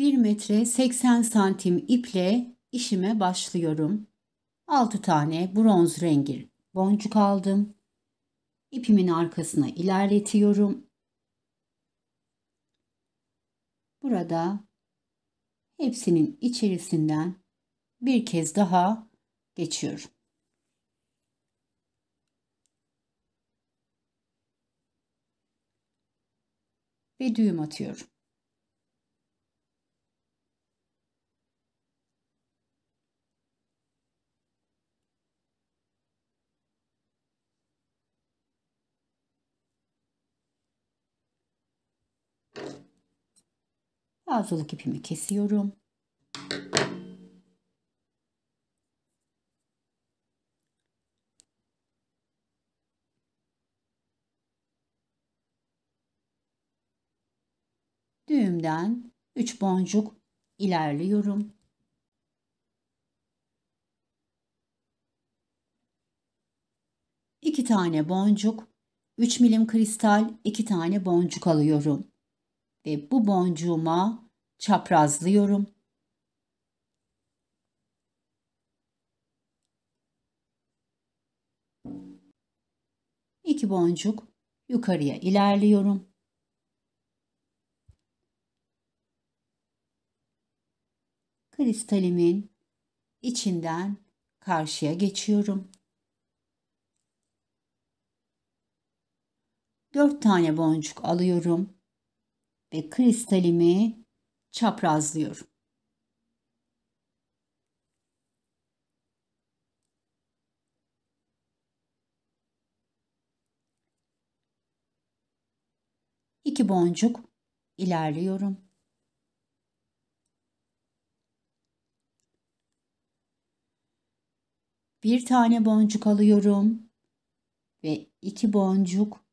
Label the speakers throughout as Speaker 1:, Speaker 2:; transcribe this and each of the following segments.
Speaker 1: 1 metre 80 santim iple işime başlıyorum. 6 tane bronz rengi boncuk aldım. İpimin arkasına ilerletiyorum. Burada hepsinin içerisinden bir kez daha geçiyorum. Ve düğüm atıyorum. Trabzoluk ipimi kesiyorum. Düğümden 3 boncuk ilerliyorum. İki tane boncuk, 3 milim kristal, iki tane boncuk alıyorum ve bu boncuğuma çaprazlıyorum. İki boncuk yukarıya ilerliyorum. kristalimin içinden karşıya geçiyorum. Dört tane boncuk alıyorum ve kristalimi çaprazlıyorum. İki boncuk ilerliyorum. Bir tane boncuk alıyorum ve iki boncuk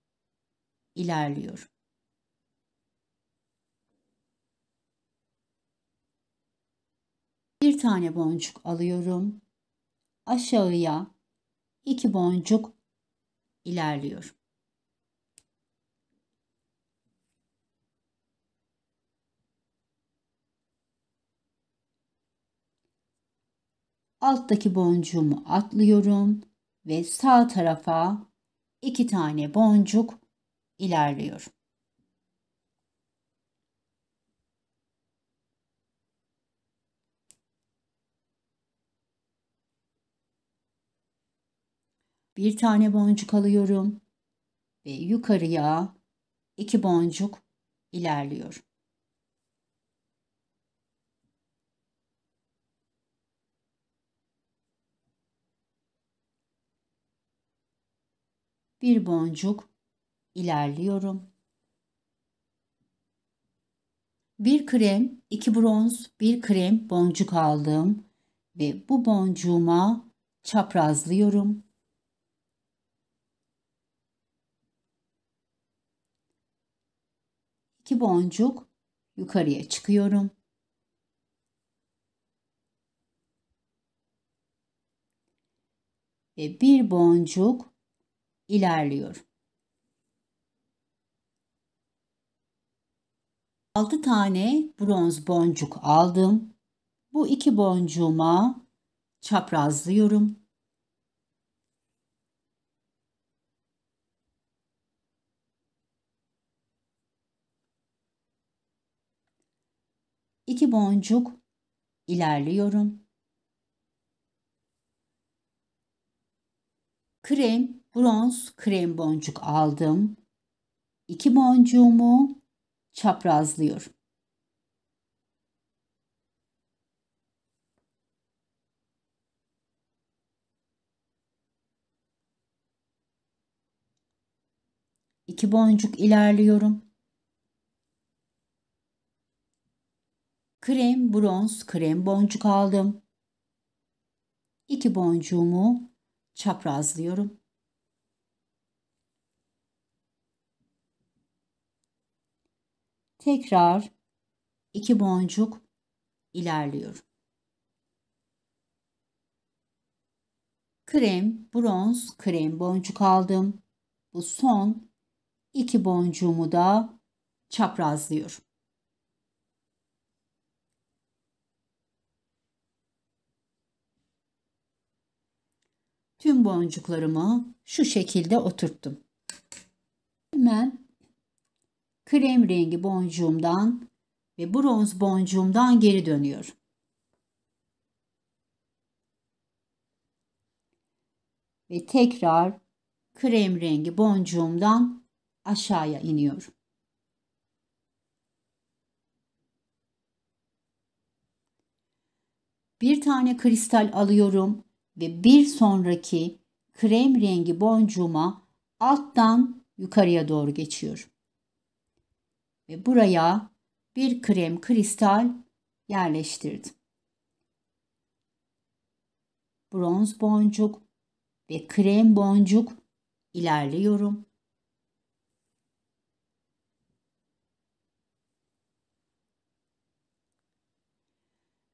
Speaker 1: ilerliyorum. bir tane boncuk alıyorum. Aşağıya iki boncuk ilerliyorum. Alttaki boncuğumu atlıyorum ve sağ tarafa iki tane boncuk ilerliyorum. bir tane boncuk alıyorum ve yukarıya iki boncuk ilerliyor. Bir boncuk ilerliyorum. Bir krem, iki bronz, bir krem boncuk aldım ve bu boncuğuma çaprazlıyorum. 2 boncuk yukarıya çıkıyorum. Ve bir boncuk ilerliyorum. 6 tane bronz boncuk aldım. Bu iki boncuğuma çaprazlıyorum. iki boncuk ilerliyorum. Krem, bronz krem boncuk aldım. İki boncuğumu çaprazlıyorum. İki boncuk ilerliyorum. krem bronz krem boncuk aldım. İki boncuğumu çaprazlıyorum. Tekrar iki boncuk ilerliyorum. Krem, bronz, krem boncuk aldım. Bu son iki boncuğumu da çaprazlıyorum. tüm boncuklarımı şu şekilde oturttum. Hemen krem rengi boncuğumdan ve bronz boncuğumdan geri dönüyorum. Ve tekrar krem rengi boncuğumdan aşağıya iniyorum. Bir tane kristal alıyorum ve bir sonraki krem rengi boncuğuma alttan yukarıya doğru geçiyorum Ve buraya bir krem kristal yerleştirdim. Bronz boncuk ve krem boncuk ilerliyorum.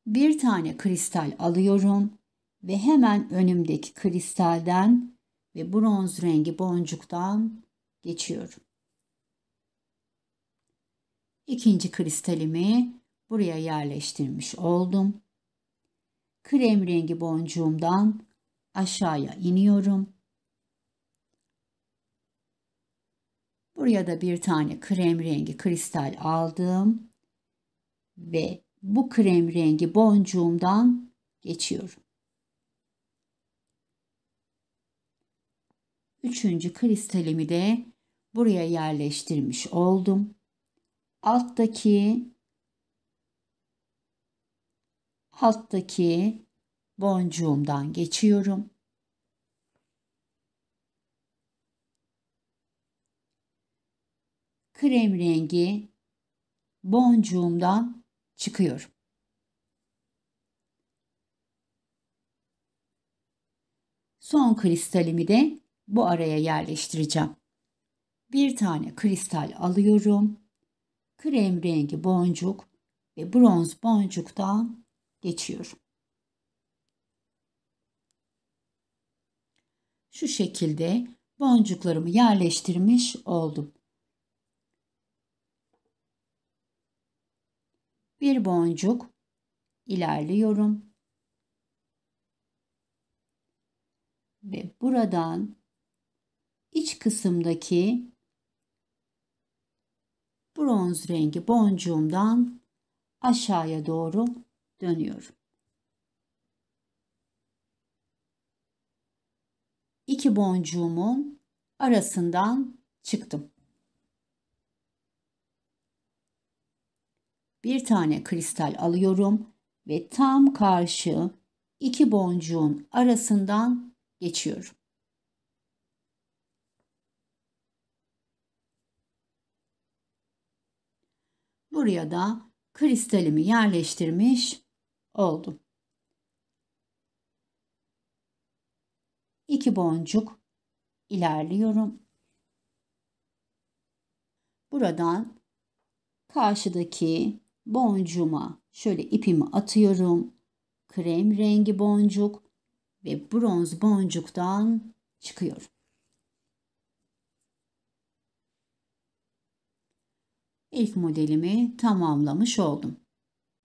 Speaker 1: Bir tane kristal alıyorum ve hemen önümdeki kristalden ve bronz rengi boncuktan geçiyorum. İkinci kristalimi buraya yerleştirmiş oldum. Krem rengi boncuğumdan aşağıya iniyorum. Buraya da bir tane krem rengi kristal aldım ve bu krem rengi boncuğumdan geçiyorum. Üçüncü kristalimi de buraya yerleştirmiş oldum. Alttaki alttaki boncuğumdan geçiyorum. Krem rengi boncuğumdan çıkıyorum. Son kristalimi de bu araya yerleştireceğim. Bir tane kristal alıyorum. Krem rengi boncuk ve bronz boncuktan geçiyorum. Şu şekilde boncuklarımı yerleştirmiş oldum. Bir boncuk ilerliyorum. Ve buradan iç kısımdaki bronz rengi boncuğumdan aşağıya doğru dönüyorum. İki boncuğumun arasından çıktım. Bir tane kristal alıyorum ve tam karşı iki boncuğun arasından geçiyorum. Buraya da kristalimi yerleştirmiş oldum. İki boncuk ilerliyorum. Buradan karşıdaki boncuğuma şöyle ipimi atıyorum. Krem rengi boncuk ve bronz boncuktan çıkıyorum. ilk modelimi tamamlamış oldum.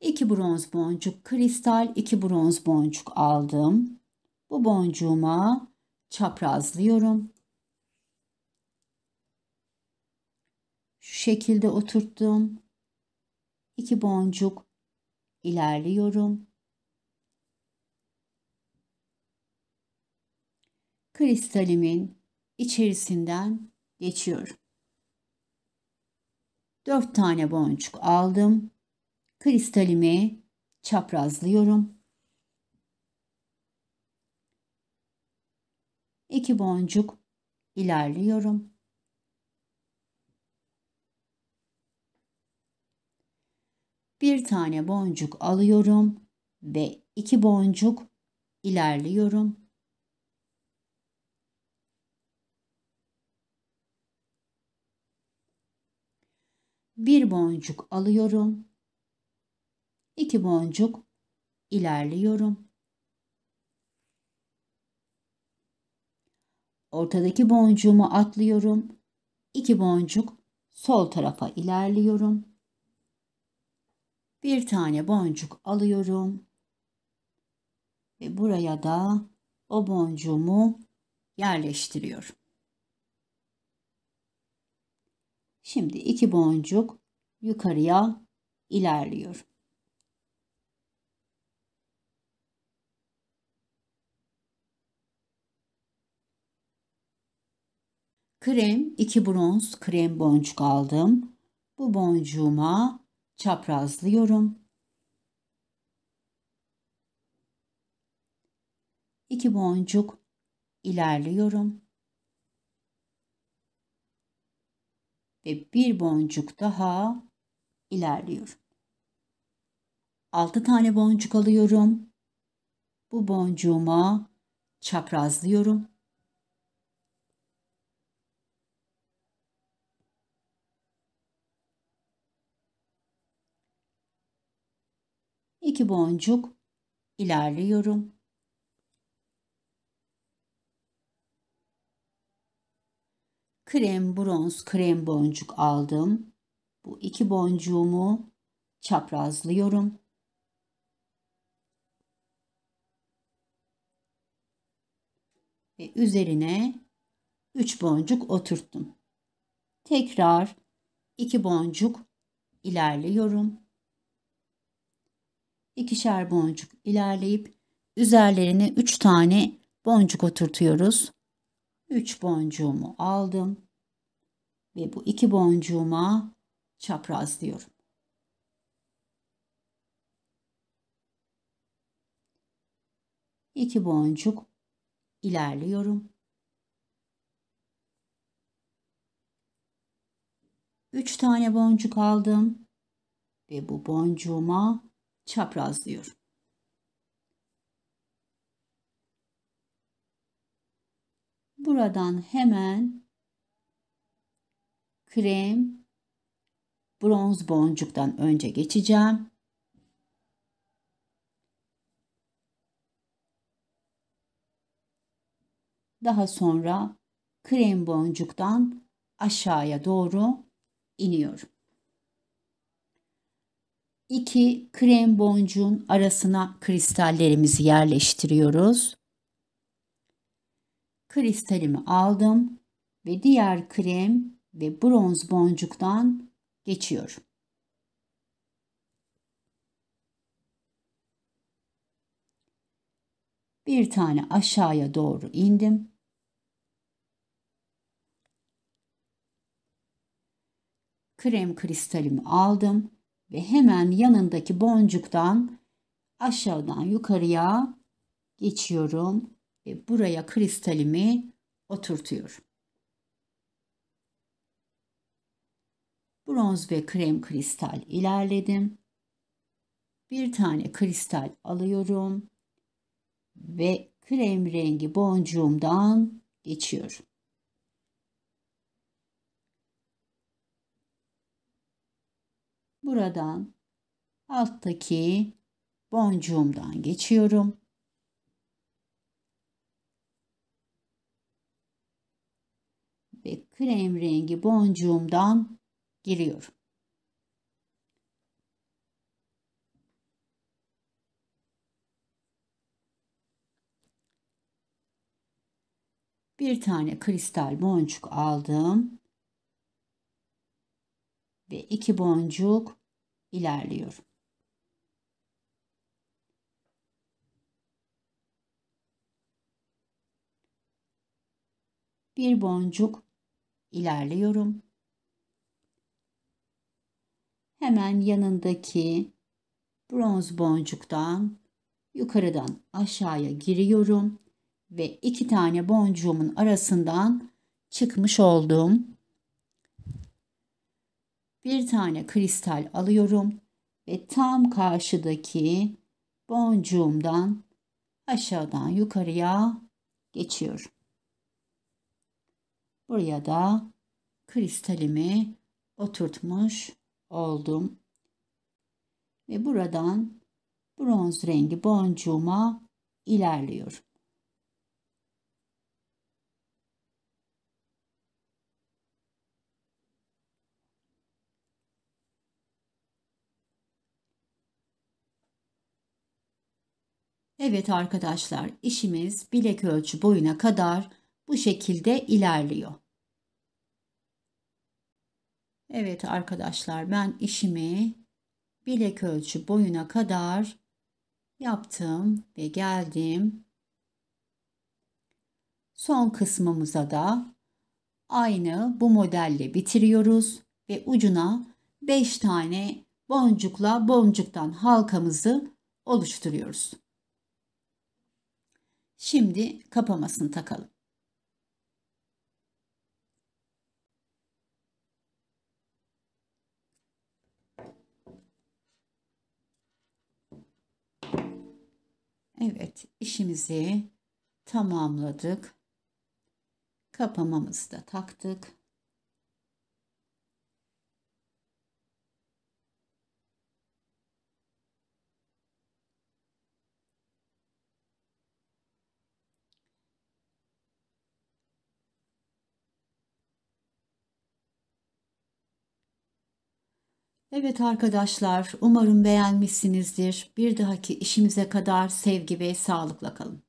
Speaker 1: 2 bronz boncuk kristal, 2 bronz boncuk aldım. Bu boncuğuma çaprazlıyorum. Şu şekilde oturttum. 2 boncuk ilerliyorum. Kristalimin içerisinden geçiyorum. 4 tane boncuk aldım. Kristalimi çaprazlıyorum. 2 boncuk ilerliyorum. Bir tane boncuk alıyorum ve iki boncuk ilerliyorum. bir boncuk alıyorum. iki boncuk ilerliyorum. Ortadaki boncuğumu atlıyorum. iki boncuk sol tarafa ilerliyorum. Bir tane boncuk alıyorum. Ve buraya da o boncuğumu yerleştiriyorum. Şimdi iki boncuk yukarıya ilerliyor. Krem, iki bronz krem boncuk aldım. Bu boncuğuma çaprazlıyorum. İki boncuk ilerliyorum. Ve bir boncuk daha ilerliyor. 6 tane boncuk alıyorum. Bu boncuğuma çaprazlıyorum. İki boncuk ilerliyorum. Krem bronz krem boncuk aldım bu iki boncuğumu çaprazlıyorum. Ve üzerine 3 boncuk oturttum. Tekrar 2 boncuk ilerliyorum. İkişer boncuk ilerleyip üzerlerine 3 tane boncuk oturtuyoruz. 3 boncuğumu aldım ve bu iki boncuğuma çapraz diyorum. İki boncuk ilerliyorum. Üç tane boncuk aldım ve bu boncuğuma çaprazlıyorum. Buradan hemen krem bronz boncuktan önce geçeceğim. Daha sonra krem boncuktan aşağıya doğru iniyorum. İki krem boncuğun arasına kristallerimizi yerleştiriyoruz. Kristalimi aldım ve diğer krem ve bronz boncuktan Geçiyorum. Bir tane aşağıya doğru indim. Krem kristalimi aldım ve hemen yanındaki boncuktan aşağıdan yukarıya geçiyorum ve buraya kristalimi oturtuyorum. bronz ve krem kristal ilerledim. Bir tane kristal alıyorum ve krem rengi boncuğumdan geçiyorum. Buradan alttaki boncuğumdan geçiyorum. Ve krem rengi boncuğumdan giriyorum. Bir tane kristal boncuk aldım. Ve iki boncuk ilerliyorum. Bir boncuk ilerliyorum hemen yanındaki bronz boncuktan yukarıdan aşağıya giriyorum ve iki tane boncuğumun arasından çıkmış oldum. Bir tane kristal alıyorum ve tam karşıdaki boncuğumdan aşağıdan yukarıya geçiyorum. Buraya da kristalimi oturtmuş oldum. Ve buradan bronz rengi boncuğuma ilerliyorum. Evet arkadaşlar işimiz bilek ölçü boyuna kadar bu şekilde ilerliyor. Evet arkadaşlar ben işimi bilek ölçü boyuna kadar yaptım ve geldim. Son kısmımıza da aynı bu modelle bitiriyoruz ve ucuna 5 tane boncukla boncuktan halkamızı oluşturuyoruz. Şimdi kapamasını takalım. Evet işimizi tamamladık. Kapamamızı da taktık. Evet arkadaşlar umarım beğenmişsinizdir. Bir dahaki işimize kadar sevgi ve sağlıkla kalın.